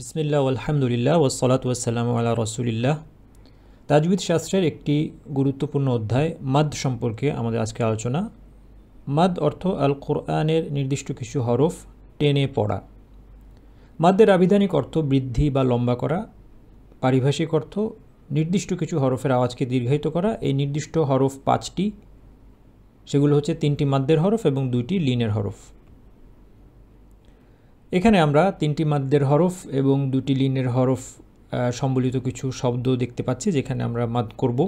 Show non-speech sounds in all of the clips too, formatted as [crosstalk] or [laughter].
বিসমিল্লা আলহামদুলিল্লাহ ওসলাত ওয়াসালাম আলা রসুলিল্লাহ তাজবিদ শাস্ত্রের একটি গুরুত্বপূর্ণ অধ্যায় মাদ সম্পর্কে আমাদের আজকে আলোচনা মাদ অর্থ আল কোরআনের নির্দিষ্ট কিছু হরফ টেনে পড়া মাদ্যের আবিধানিক অর্থ বৃদ্ধি বা লম্বা করা পারিভাষিক অর্থ নির্দিষ্ট কিছু হরফের আওয়াজকে দীর্ঘায়িত করা এই নির্দিষ্ট হরফ পাঁচটি সেগুলো হচ্ছে তিনটি মাদ্যের হরফ এবং দুইটি লিনের হরফ এখানে আমরা তিনটি মাদ্যের হরফ এবং দুটি লিনের হরফ সম্বলিত কিছু শব্দ দেখতে পাচ্ছি যেখানে আমরা মাদ করব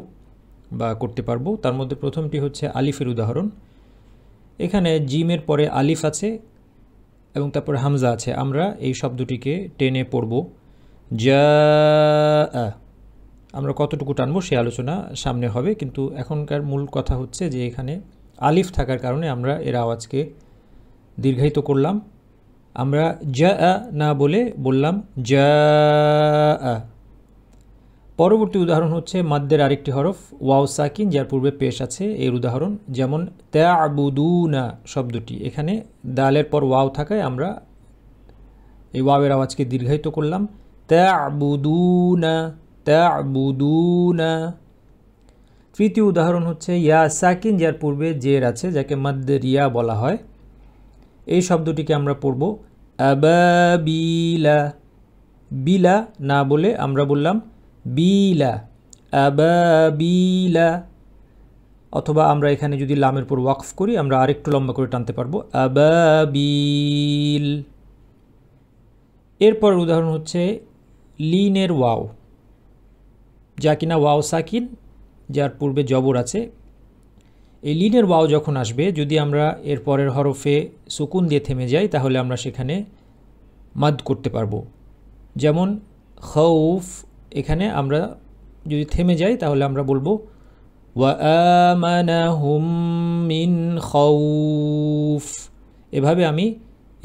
বা করতে পারবো তার মধ্যে প্রথমটি হচ্ছে আলিফের উদাহরণ এখানে জিমের পরে আলিফ আছে এবং তারপরে হামজা আছে আমরা এই শব্দটিকে টেনে পড়ব যা আমরা কতটুকু টানবো সে আলোচনা সামনে হবে কিন্তু এখনকার মূল কথা হচ্ছে যে এখানে আলিফ থাকার কারণে আমরা এর আওয়াজকে দীর্ঘায়িত করলাম আমরা আ না বলে বললাম যা পরবর্তী উদাহরণ হচ্ছে মাদ্দের আরেকটি হরফ ওয়াও সাকিন যার পূর্বে পেশ আছে এর উদাহরণ যেমন ত্যাবুদুনা শব্দটি এখানে দালের পর ওয়াও থাকায় আমরা এই ওয়াবের আওয়াজকে দীর্ঘায়িত করলাম ত্যাবুদুনা ত্যাবুদুনা তৃতীয় উদাহরণ হচ্ছে ইয়া সাকিন যার পূর্বে জের আছে যাকে মাদ্দের ইয়া বলা হয় এই শব্দটিকে আমরা পড়ব আবাবিলা বিলা না বলে আমরা বললাম বিলা আবাবিলা অথবা আমরা এখানে যদি লামের উপর ওয়াকফ করি আমরা আরেকটু লম্বা করে টানতে পারবো আবাবিল এরপর উদাহরণ হচ্ছে লিনের ওয়াও যা কিনা ওয়াও সাকিন যার পূর্বে জবর আছে এই লিনের ওয়াও যখন আসবে যদি আমরা এর পরের হরফে সুকুন দিয়ে থেমে যাই তাহলে আমরা সেখানে মাদ করতে পারবো যেমন খৌফ এখানে আমরা যদি থেমে যাই তাহলে আমরা বলবো মিন খৌফ এভাবে আমি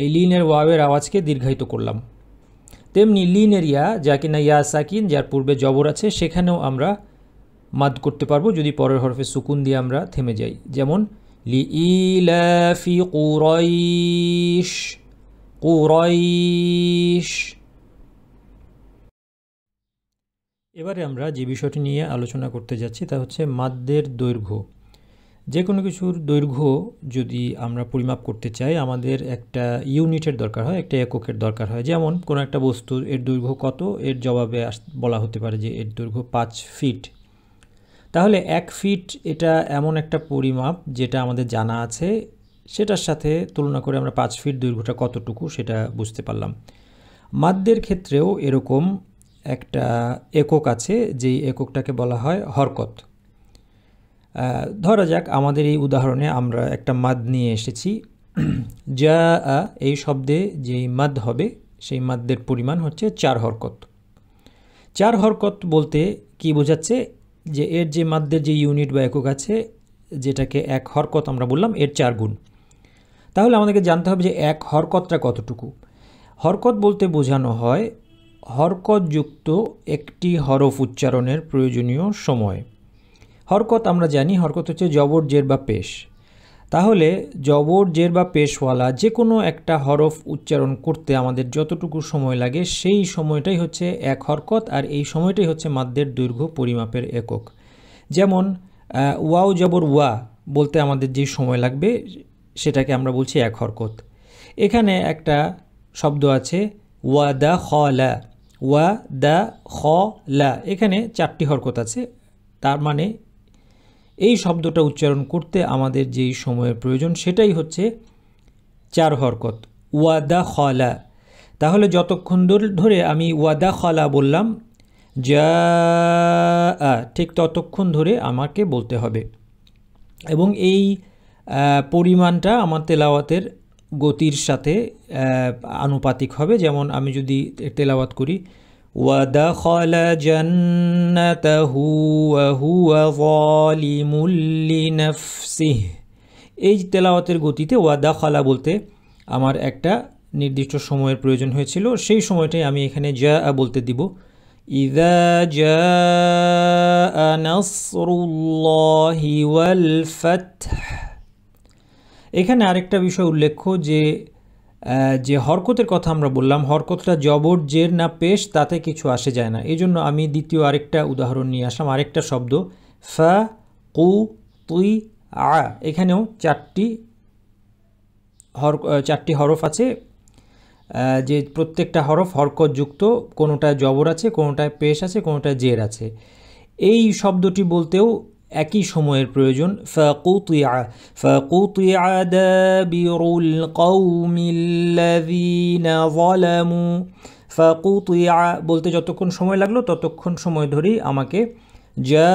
এই লিনের ওয়াওয়ের আওয়াজকে দীর্ঘায়িত করলাম তেমনি লিন এরিয়া যা কিনা ইয়া সাকিন যার পূর্বে জবর আছে সেখানেও আমরা মাদ করতে পারবো যদি পরের হরফে সুকুন দিয়ে আমরা থেমে যাই যেমন লি ইলাফি কুরাইশ এবারে আমরা যে বিষয়টি নিয়ে আলোচনা করতে যাচ্ছি তা হচ্ছে মাদ্যের দৈর্ঘ্য যে কোনো কিছুর দৈর্ঘ্য যদি আমরা পরিমাপ করতে চাই আমাদের একটা ইউনিটের দরকার হয় একটা এককের দরকার হয় যেমন কোনো একটা বস্তু এর দৈর্ঘ্য কত এর জবাবে বলা হতে পারে যে এর দৈর্ঘ্য পাঁচ ফিট তাহলে এক ফিট এটা এমন একটা পরিমাপ যেটা আমাদের জানা আছে সেটার সাথে তুলনা করে আমরা পাঁচ ফিট দৈর্ঘ্যটা কতটুকু সেটা বুঝতে পারলাম মাদ্যের ক্ষেত্রেও এরকম একটা একক আছে যেই এককটাকে বলা হয় হরকত ধরা যাক আমাদের এই উদাহরণে আমরা একটা মাদ নিয়ে এসেছি [clears throat] যা এই শব্দে যেই মাদ হবে সেই মাদ্যের পরিমাণ হচ্ছে চার হরকত চার হরকত বলতে কি বোঝাচ্ছে যে এর যে মাধ্যের যে ইউনিট বা একক আছে যেটাকে এক হরকত আমরা বললাম এর চার গুণ তাহলে আমাদেরকে জানতে হবে যে এক হরকতটা কতটুকু হরকত বলতে বোঝানো হয় হরকতযুক্ত একটি হরফ উচ্চারণের প্রয়োজনীয় সময় হরকত আমরা জানি হরকত হচ্ছে জবর জের বা পেশ তাহলে জবর জের বা পেশওয়ালা যে কোনো একটা হরফ উচ্চারণ করতে আমাদের যতটুকু সময় লাগে সেই সময়টাই হচ্ছে এক হরকত আর এই সময়টাই হচ্ছে মাদ্যের দৈর্ঘ্য পরিমাপের একক যেমন ওয়াও জবর ওয়া বলতে আমাদের যে সময় লাগবে সেটাকে আমরা বলছি এক হরকত এখানে একটা শব্দ আছে ওয়া দা খলা ওয়া দা খলা এখানে চারটি হরকত আছে তার মানে এই শব্দটা উচ্চারণ করতে আমাদের যেই সময়ের প্রয়োজন সেটাই হচ্ছে চার হরকত ওয়াদা খলা তাহলে যতক্ষণ ধরে আমি ওয়াদা খলা বললাম যা ঠিক ততক্ষণ ধরে আমাকে বলতে হবে এবং এই পরিমাণটা আমার তেলাওয়াতের গতির সাথে আনুপাতিক হবে যেমন আমি যদি তেলাওয়াত করি ودخل جنته وهو ظالم لنفسه এই তেলাওয়াতের গতিতে ওয়াদা খালা বলতে আমার একটা নির্দিষ্ট সময়ের প্রয়োজন হয়েছিল সেই সময়টাই আমি এখানে যা বলতে দিব ইদা ওয়াল এখানে আরেকটা বিষয় উল্লেখ্য যে যে হরকতের কথা আমরা বললাম হরকতটা জবর জের না পেশ তাতে কিছু আসে যায় না এই জন্য আমি দ্বিতীয় আরেকটা উদাহরণ নিয়ে আসলাম আরেকটা শব্দ ফা কু তুই আ এখানেও চারটি হর চারটি হরফ আছে যে প্রত্যেকটা হরফ হরকতযুক্ত কোনোটায় জবর আছে কোনোটায় পেশ আছে কোনোটায় জের আছে এই শব্দটি বলতেও একই সময়ের প্রয়োজন বলতে যতক্ষণ সময় লাগলো ততক্ষণ সময় ধরেই আমাকে যা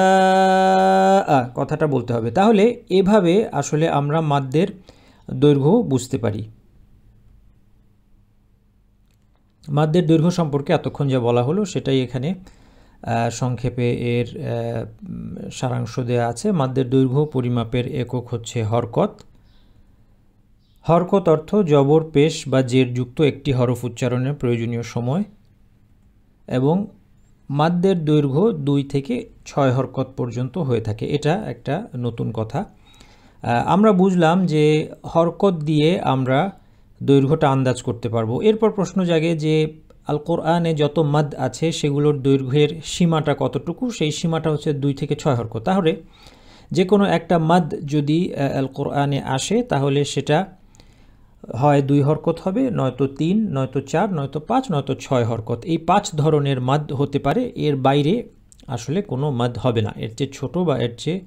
কথাটা বলতে হবে তাহলে এভাবে আসলে আমরা মাদ্যের দৈর্ঘ্য বুঝতে পারি মাদ্যের দৈর্ঘ্য সম্পর্কে এতক্ষণ যা বলা হলো সেটাই এখানে সংক্ষেপে এর সারাংশ দেয়া আছে মাদ্যের দৈর্ঘ্য পরিমাপের একক হচ্ছে হরকত হরকত অর্থ জবর পেশ বা জেরযুক্ত একটি হরফ উচ্চারণের প্রয়োজনীয় সময় এবং মাদ্যের দৈর্ঘ্য দুই থেকে ছয় হরকত পর্যন্ত হয়ে থাকে এটা একটা নতুন কথা আমরা বুঝলাম যে হরকত দিয়ে আমরা দৈর্ঘ্যটা আন্দাজ করতে পারবো এরপর প্রশ্ন জাগে যে আল কোরআনে যত মাদ আছে সেগুলোর দৈর্ঘ্যের সীমাটা কতটুকু সেই সীমাটা হচ্ছে দুই থেকে ছয় হর্ক তাহলে যে কোনো একটা মাদ যদি আল কোরআনে আসে তাহলে সেটা হয় দুই হরকত হবে নয়তো তিন নয়তো চার নয়তো পাঁচ নয়তো ছয় হরকত এই পাঁচ ধরনের মাদ হতে পারে এর বাইরে আসলে কোনো মাদ হবে না এর চেয়ে ছোটো বা এর চেয়ে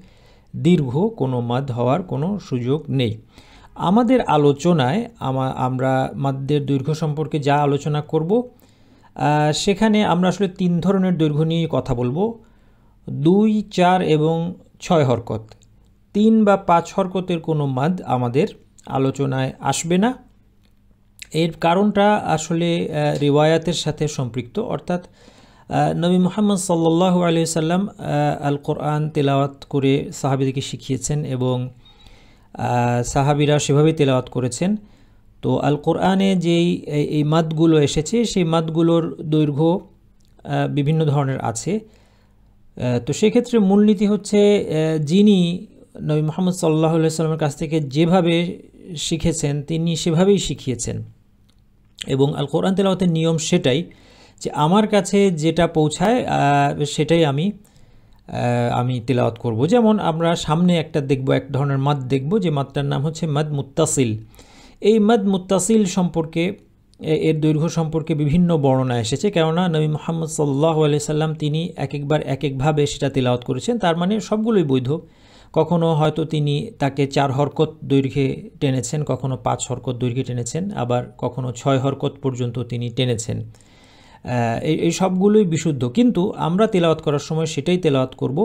দীর্ঘ কোনো মাদ হওয়ার কোনো সুযোগ নেই আমাদের আলোচনায় আমরা মাদ্যের দৈর্ঘ্য সম্পর্কে যা আলোচনা করব সেখানে আমরা আসলে তিন ধরনের দৈর্ঘ্য নিয়ে কথা বলবো দুই চার এবং ছয় হরকত তিন বা পাঁচ হরকতের কোনো মাদ আমাদের আলোচনায় আসবে না এর কারণটা আসলে রিওয়ায়াতের সাথে সম্পৃক্ত অর্থাৎ নবী মোহাম্মদ সাল্লাহ আলি সাল্লাম আল কোরআন তেলাওয়াত করে সাহাবিদিকে শিখিয়েছেন এবং সাহাবিরা সেভাবেই তেলাওয়াত করেছেন তো আল কোরআনে যেই এই মাদগুলো এসেছে সেই মাদগুলোর দৈর্ঘ্য বিভিন্ন ধরনের আছে তো সেক্ষেত্রে মূলনীতি হচ্ছে যিনি নবী মোহাম্মদ সাল্লাহ সাল্লামের কাছ থেকে যেভাবে শিখেছেন তিনি সেভাবেই শিখিয়েছেন এবং আল কোরআন তেলাওয়াতের নিয়ম সেটাই যে আমার কাছে যেটা পৌঁছায় সেটাই আমি আমি তেলাওয়াত করব যেমন আমরা সামনে একটা দেখব এক ধরনের মাদ দেখব যে মাদটার নাম হচ্ছে মাদ মুত্তাসিল এই মদ মুতাসিল সম্পর্কে এর দৈর্ঘ্য সম্পর্কে বিভিন্ন বর্ণনা এসেছে কেননা নবী মোহাম্মদ সাল্লাহ সাল্লাম তিনি এক একবার এক একভাবে সেটা তিলাওয়াত করেছেন তার মানে সবগুলোই বৈধ কখনও হয়তো তিনি তাকে চার হরকত দৈর্ঘ্যে টেনেছেন কখনও পাঁচ হরকত দৈর্ঘ্যে টেনেছেন আবার কখনও ছয় হরকত পর্যন্ত তিনি টেনেছেন এই সবগুলোই বিশুদ্ধ কিন্তু আমরা তেলাওয়াত করার সময় সেটাই তেলাওয়াত করব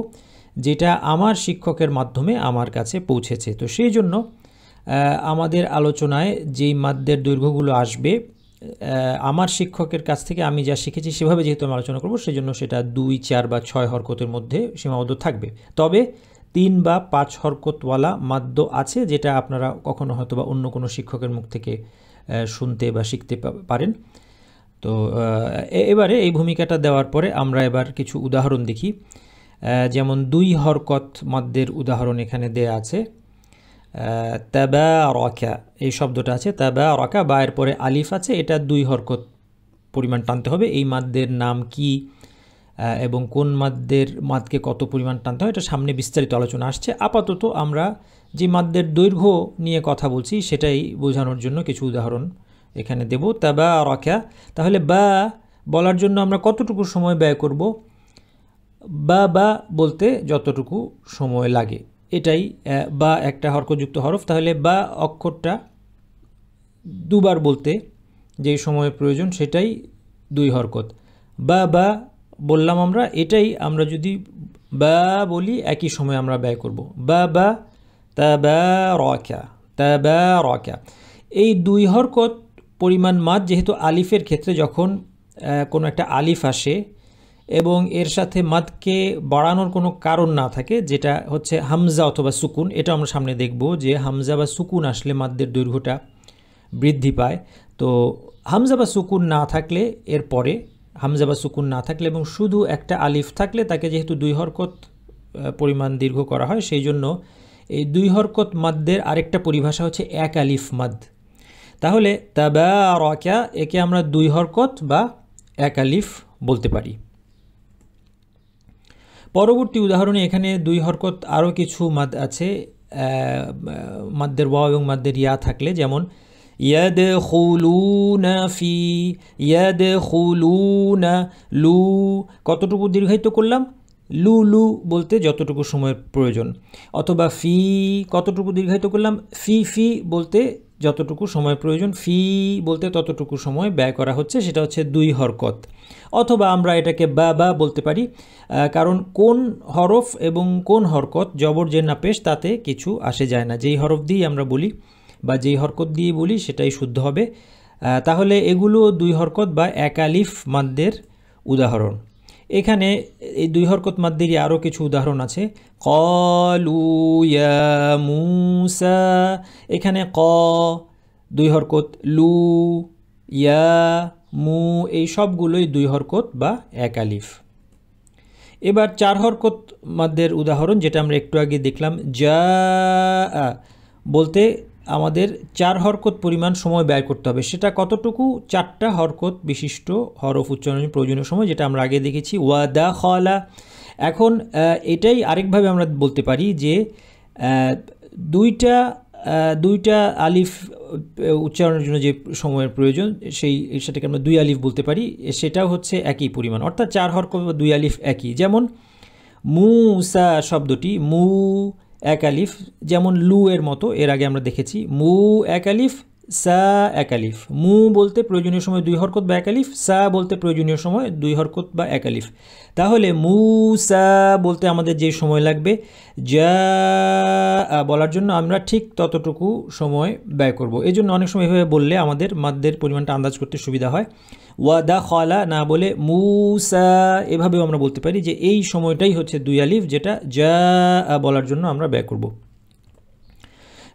যেটা আমার শিক্ষকের মাধ্যমে আমার কাছে পৌঁছেছে তো সেই জন্য আমাদের আলোচনায় যেই মাদ্যের দৈর্ঘ্যগুলো আসবে আমার শিক্ষকের কাছ থেকে আমি যা শিখেছি সেভাবে যেহেতু আমি আলোচনা করবো সেজন্য সেটা দুই চার বা ছয় হরকতের মধ্যে সীমাবদ্ধ থাকবে তবে তিন বা পাঁচ হরকতওয়ালা মাদ্য আছে যেটা আপনারা কখনো হয়তো বা অন্য কোনো শিক্ষকের মুখ থেকে শুনতে বা শিখতে পারেন তো এবারে এই ভূমিকাটা দেওয়ার পরে আমরা এবার কিছু উদাহরণ দেখি যেমন দুই হরকত মাদ্যের উদাহরণ এখানে দেয়া আছে তাবারাকা এই শব্দটা আছে তাবারাকা এর পরে আলিফ আছে এটা দুই হরকত পরিমাণ টানতে হবে এই মাদ্যের নাম কি এবং কোন মাদ্যের মাদকে কত পরিমাণ টানতে হয় এটা সামনে বিস্তারিত আলোচনা আসছে আপাতত আমরা যে মাদ্যের দৈর্ঘ্য নিয়ে কথা বলছি সেটাই বোঝানোর জন্য কিছু উদাহরণ এখানে দেব তাবা তাহলে বা বলার জন্য আমরা কতটুকু সময় ব্যয় করব বা বা বলতে যতটুকু সময় লাগে এটাই বা একটা হরকযুক্ত হরফ তাহলে বা অক্ষরটা দুবার বলতে যে সময় প্রয়োজন সেটাই দুই হরকত বা বা বললাম আমরা এটাই আমরা যদি বা বলি একই সময় আমরা ব্যয় করব বা বা তা বা রক্যা তা বা রক্যা এই দুই হরকত পরিমাণ মাত যেহেতু আলিফের ক্ষেত্রে যখন কোনো একটা আলিফ আসে এবং এর সাথে মাদকে বাড়ানোর কোনো কারণ না থাকে যেটা হচ্ছে হামজা অথবা সুকুন এটা আমরা সামনে দেখব যে হামজা বা সুকুন আসলে মাদ্যের দৈর্ঘ্যটা বৃদ্ধি পায় তো হামজা বা সুকুন না থাকলে এর পরে হামজা বা সুকুন না থাকলে এবং শুধু একটা আলিফ থাকলে তাকে যেহেতু দুই হরকত পরিমাণ দীর্ঘ করা হয় সেই জন্য এই দুই হরকত মাদ্যের আরেকটা পরিভাষা হচ্ছে এক আলিফ মাদ তাহলে তাবা রকা একে আমরা দুই হরকত বা এক আলিফ বলতে পারি পরবর্তী উদাহরণে এখানে দুই হরকত আরও কিছু মাদ আছে মাদ্যের ওয়া এবং মাদ্যের ইয়া থাকলে যেমন ইয়াদ না ফি ইয়াদ না লু কতটুকু দীর্ঘায়িত করলাম লু লু বলতে যতটুকু সময়ের প্রয়োজন অথবা ফি কতটুকু দীর্ঘায়িত করলাম ফি ফি বলতে যতটুকু সময় প্রয়োজন ফি বলতে ততটুকু সময় ব্যয় করা হচ্ছে সেটা হচ্ছে দুই হরকত অথবা আমরা এটাকে বা বা বলতে পারি কারণ কোন হরফ এবং কোন হরকত জবর যে পেশ তাতে কিছু আসে যায় না যেই হরফ দিয়েই আমরা বলি বা যেই হরকত দিয়ে বলি সেটাই শুদ্ধ হবে তাহলে এগুলো দুই হরকত বা একালিফ মাদ্যের উদাহরণ এখানে এই দুই হরকত মাদ্যেরই আরও কিছু উদাহরণ আছে কলুয়ামুসা এখানে ক দুই হরকত লু ইয়া মু এই সবগুলোই দুই হরকত বা এক আলিফ এবার চার হরকত মাদের উদাহরণ যেটা আমরা একটু আগে দেখলাম যা বলতে আমাদের চার হরকত পরিমাণ সময় ব্যয় করতে হবে সেটা কতটুকু চারটা হরকত বিশিষ্ট হরফ উচ্চারণের প্রয়োজনীয় সময় যেটা আমরা আগে দেখেছি ওয়াদা খলা এখন এটাই আরেকভাবে আমরা বলতে পারি যে দুইটা দুইটা আলিফ উচ্চারণের জন্য যে সময়ের প্রয়োজন সেই সেটাকে আমরা দুই আলিফ বলতে পারি সেটাও হচ্ছে একই পরিমাণ অর্থাৎ চার হরক বা দুই আলিফ একই যেমন সা শব্দটি মু এক আলিফ যেমন লু এর মতো এর আগে আমরা দেখেছি মু এক আলিফ সা একালিফ মু বলতে প্রয়োজনীয় সময় দুই হরকত বা একালিফ সা বলতে প্রয়োজনীয় সময় দুই হরকত বা একালিফ তাহলে মু সা বলতে আমাদের যে সময় লাগবে যা বলার জন্য আমরা ঠিক ততটুকু সময় ব্যয় করব। এই জন্য অনেক সময় এভাবে বললে আমাদের মাদ্যের পরিমাণটা আন্দাজ করতে সুবিধা হয় ওয়া দা খালা না বলে সা এভাবেও আমরা বলতে পারি যে এই সময়টাই হচ্ছে দুই আলিফ যেটা যা বলার জন্য আমরা ব্যয় করব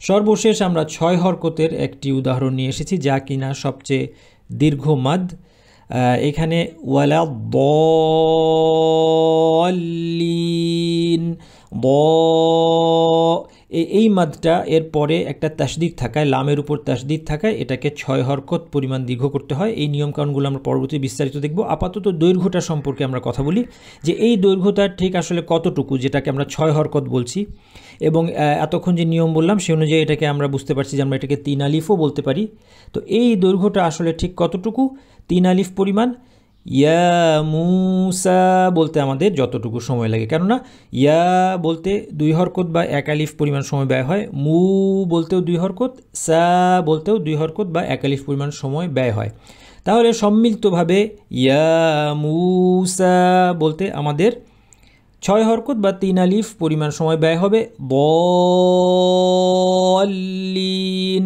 সর্বশেষ আমরা ছয় হরকতের একটি উদাহরণ নিয়ে এসেছি যা কিনা সবচেয়ে দীর্ঘ মাদ এখানে ওয়ালা দলিন ব এই মাদটা এর পরে একটা তাসদিক থাকায় লামের উপর তাসদিক থাকায় এটাকে ছয় হরকত পরিমাণ দীর্ঘ করতে হয় এই নিয়মকানুনগুলো আমরা পরবর্তী বিস্তারিত দেখব আপাতত দৈর্ঘ্যটা সম্পর্কে আমরা কথা বলি যে এই দৈর্ঘ্যটা ঠিক আসলে কতটুকু যেটাকে আমরা ছয় হরকত বলছি এবং এতক্ষণ যে নিয়ম বললাম সে অনুযায়ী এটাকে আমরা বুঝতে পারছি যে আমরা এটাকে তিন আলিফও বলতে পারি তো এই দৈর্ঘ্যটা আসলে ঠিক কতটুকু তিন আলিফ পরিমাণ ইয়া মুসা বলতে আমাদের যতটুকু সময় লাগে কেননা ইয়া বলতে দুই হরকত বা একালিফ পরিমাণ সময় ব্যয় হয় মু বলতেও দুই হরকত সা বলতেও দুই হরকত বা একালিফ পরিমাণ সময় ব্যয় হয় তাহলে সম্মিলিতভাবে ইয়া মুসা বলতে আমাদের ছয় হরকত বা তিন আলিফ পরিমাণ সময় ব্যয় হবে বলিন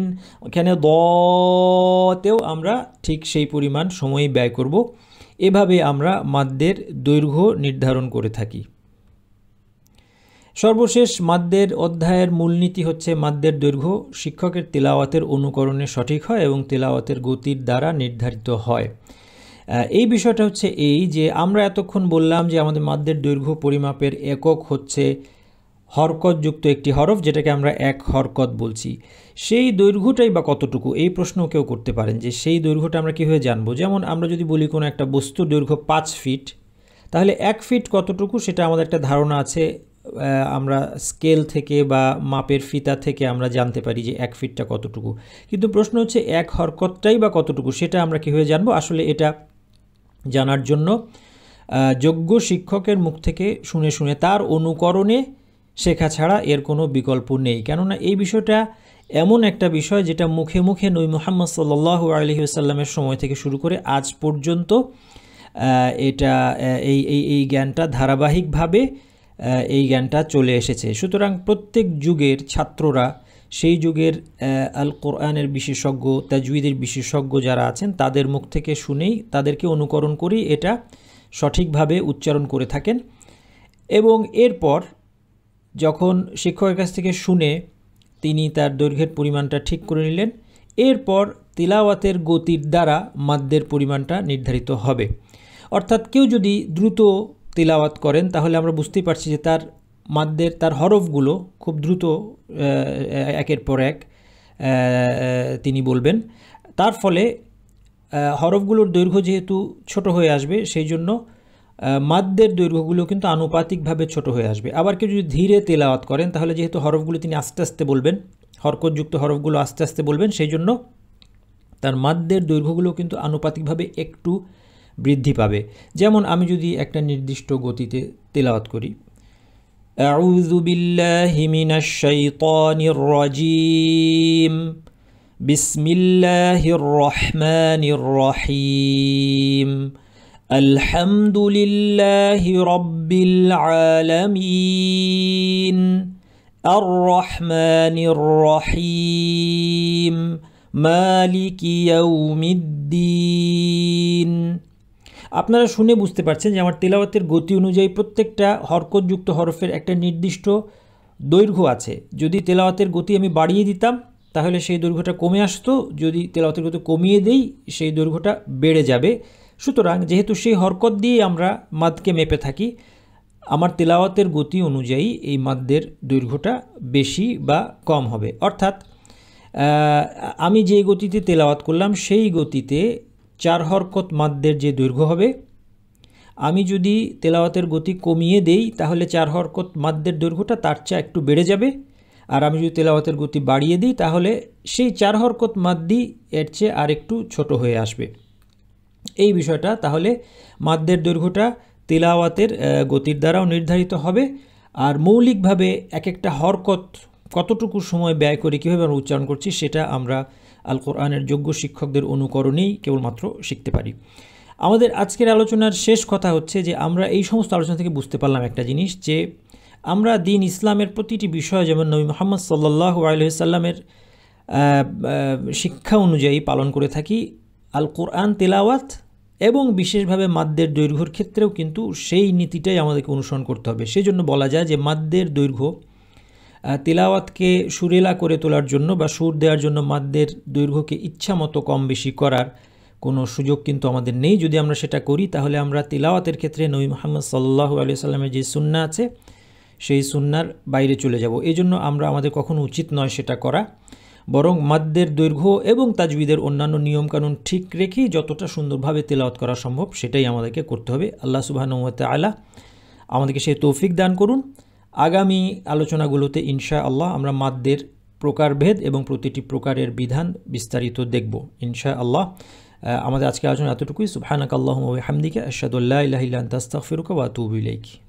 এখানে দতেও আমরা ঠিক সেই পরিমাণ সময় ব্যয় করব এভাবে আমরা মাদ্যের দৈর্ঘ্য নির্ধারণ করে থাকি সর্বশেষ মাদ্যের অধ্যায়ের মূলনীতি হচ্ছে মাদ্যের দৈর্ঘ্য শিক্ষকের তেলাওয়াতের অনুকরণে সঠিক হয় এবং তেলাওয়াতের গতির দ্বারা নির্ধারিত হয় এই বিষয়টা হচ্ছে এই যে আমরা এতক্ষণ বললাম যে আমাদের মাদ্যের দৈর্ঘ্য পরিমাপের একক হচ্ছে হরকতযুক্ত একটি হরফ যেটাকে আমরা এক হরকত বলছি সেই দৈর্ঘ্যটাই বা কতটুকু এই প্রশ্ন কেউ করতে পারেন যে সেই দৈর্ঘ্যটা আমরা কীভাবে জানবো যেমন আমরা যদি বলি কোনো একটা বস্তুর দৈর্ঘ্য পাঁচ ফিট তাহলে এক ফিট কতটুকু সেটা আমাদের একটা ধারণা আছে আমরা স্কেল থেকে বা মাপের ফিতা থেকে আমরা জানতে পারি যে এক ফিটটা কতটুকু কিন্তু প্রশ্ন হচ্ছে এক হরকতটাই বা কতটুকু সেটা আমরা কীভাবে জানবো আসলে এটা জানার জন্য যোগ্য শিক্ষকের মুখ থেকে শুনে শুনে তার অনুকরণে শেখা ছাড়া এর কোনো বিকল্প নেই কেননা এই বিষয়টা এমন একটা বিষয় যেটা মুখে মুখে নই মোহাম্মদ সাল্লাহ আলহিউসাল্লামের সময় থেকে শুরু করে আজ পর্যন্ত এটা এই এই এই জ্ঞানটা ধারাবাহিকভাবে এই জ্ঞানটা চলে এসেছে সুতরাং প্রত্যেক যুগের ছাত্ররা সেই যুগের আল কোরআনের বিশেষজ্ঞ তাজুইদের বিশেষজ্ঞ যারা আছেন তাদের মুখ থেকে শুনেই তাদেরকে অনুকরণ করি এটা সঠিকভাবে উচ্চারণ করে থাকেন এবং এরপর যখন শিক্ষকের কাছ থেকে শুনে তিনি তার দৈর্ঘ্যের পরিমাণটা ঠিক করে নিলেন এরপর তিলাওয়াতের গতির দ্বারা মাদ্যের পরিমাণটা নির্ধারিত হবে অর্থাৎ কেউ যদি দ্রুত তিলাওয়াত করেন তাহলে আমরা বুঝতেই পারছি যে তার মাদ্যের তার হরফগুলো খুব দ্রুত একের পর এক তিনি বলবেন তার ফলে হরফগুলোর দৈর্ঘ্য যেহেতু ছোট হয়ে আসবে সেই জন্য মাদ্যের দৈর্ঘ্যগুলো কিন্তু আনুপাতিকভাবে ছোট হয়ে আসবে আবার কেউ যদি ধীরে তেলাওয়াত করেন তাহলে যেহেতু হরফগুলো তিনি আস্তে আস্তে বলবেন হরকতযুক্ত হরফগুলো আস্তে আস্তে বলবেন সেই জন্য তার মাদ্যের দৈর্ঘ্যগুলো কিন্তু আনুপাতিকভাবে একটু বৃদ্ধি পাবে যেমন আমি যদি একটা নির্দিষ্ট গতিতে তেলাওয়াত করি أعوذ بالله من الشيطان الحمد لله رب العالمين الرحمن الرحيم মালিক ইয়াউমিদ্দিন আপনারা শুনে বুঝতে পারছেন যে আমার তেলাওয়াতের গতি অনুযায়ী প্রত্যেকটা হরকতযুক্ত হরফের একটা নির্দিষ্ট দৈর্ঘ্য আছে যদি তেলাওয়াতের গতি আমি বাড়িয়ে দিতাম তাহলে সেই দৈর্ঘ্যটা কমে আসতো যদি তেলাওয়াতের গতি কমিয়ে দেই সেই দৈর্ঘ্যটা বেড়ে যাবে সুতরাং যেহেতু সেই হরকত দিয়ে আমরা মাদকে মেপে থাকি আমার তেলাওয়াতের গতি অনুযায়ী এই মাদ্যের দৈর্ঘ্যটা বেশি বা কম হবে অর্থাৎ আমি যে গতিতে তেলাওয়াত করলাম সেই গতিতে চার হরকত মাদ্যের যে দৈর্ঘ্য হবে আমি যদি তেলাওয়াতের গতি কমিয়ে দেই তাহলে চার হরকত মাদ্যের দৈর্ঘ্যটা তার চা একটু বেড়ে যাবে আর আমি যদি তেলাওয়াতের গতি বাড়িয়ে দিই তাহলে সেই চার হরকত মাদ্দি এর চেয়ে আর একটু ছোট হয়ে আসবে এই বিষয়টা তাহলে মাদ্যের দৈর্ঘ্যটা তেলাওয়াতের গতির দ্বারাও নির্ধারিত হবে আর মৌলিকভাবে এক একটা হরকত কতটুকু সময় ব্যয় করে কীভাবে আমরা উচ্চারণ করছি সেটা আমরা আল কোরআনের যোগ্য শিক্ষকদের অনুকরণেই কেবলমাত্র শিখতে পারি আমাদের আজকের আলোচনার শেষ কথা হচ্ছে যে আমরা এই সমস্ত আলোচনা থেকে বুঝতে পারলাম একটা জিনিস যে আমরা দিন ইসলামের প্রতিটি বিষয় যেমন নবী মোহাম্মদ সাল্লাহ আলহিসাল্লামের শিক্ষা অনুযায়ী পালন করে থাকি আল কোরআন তেলাওয়াত এবং বিশেষভাবে মাদ্যের দৈর্ঘ্যর ক্ষেত্রেও কিন্তু সেই নীতিটাই আমাদেরকে অনুসরণ করতে হবে সেই জন্য বলা যায় যে মাদ্যের দৈর্ঘ্য তেলাওয়াতকে সুরেলা করে তোলার জন্য বা সুর দেওয়ার জন্য মাদ্যের দৈর্ঘ্যকে ইচ্ছা মতো কম বেশি করার কোনো সুযোগ কিন্তু আমাদের নেই যদি আমরা সেটা করি তাহলে আমরা তেলাওয়াতের ক্ষেত্রে নবী মোহাম্মদ সাল্লাহ আলিয়া সাল্লামের যে সুন্না আছে সেই সুন্নার বাইরে চলে যাব এই জন্য আমরা আমাদের কখনো উচিত নয় সেটা করা বরং মাদ্যের দৈর্ঘ্য এবং তাজবিদের অন্যান্য নিয়মকানুন ঠিক রেখেই যতটা সুন্দরভাবে তেলাওয়াত করা সম্ভব সেটাই আমাদেরকে করতে হবে আল্লাহ সুবাহানুমত আলা আমাদেরকে সেই তৌফিক দান করুন আগামী আলোচনাগুলোতে ইনশা আল্লাহ আমরা মাদ্যের প্রকারভেদ এবং প্রতিটি প্রকারের বিধান বিস্তারিত দেখব ইনশা আল্লাহ আমাদের আজকে আলোচনা এতটুকুই সুবহানাক আল্লাহ হামদিকা বিহামদিকা ইহিল্লা তাস্তাক ফিরুকা বা তুবিলাইকি